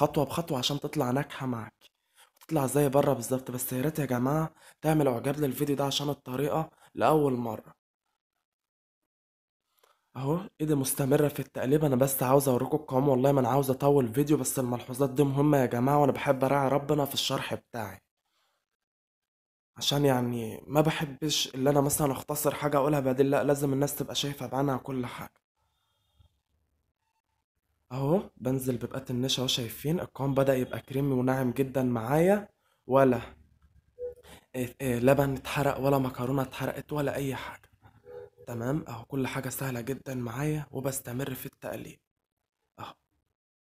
خطوة بخطوة عشان تطلع ناجحة معك تطلع زي بره بالظبط بس يا ريت يا جماعة تعملوا اعجاب للفيديو ده عشان الطريقة لأول مرة اهو ايدي مستمرة في التقليب انا بس عاوز اوريكم القوام والله ما انا عاوز اطول فيديو بس الملحوظات دي مهمة يا جماعة وانا بحب اراعي ربنا في الشرح بتاعي عشان يعني ما بحبش اللي انا مثلا اختصر حاجة اقولها بعدين لا لازم الناس تبقى شايفة بعينها كل حاجة اهو بنزل ببقى النشا اهو شايفين القوام بدأ يبقى كريمي وناعم جدا معايا ولا إيه إيه لبن اتحرق ولا مكرونة اتحرقت ولا أي حاجة تمام اهو كل حاجة سهلة جدا معايا وبستمر في التقليب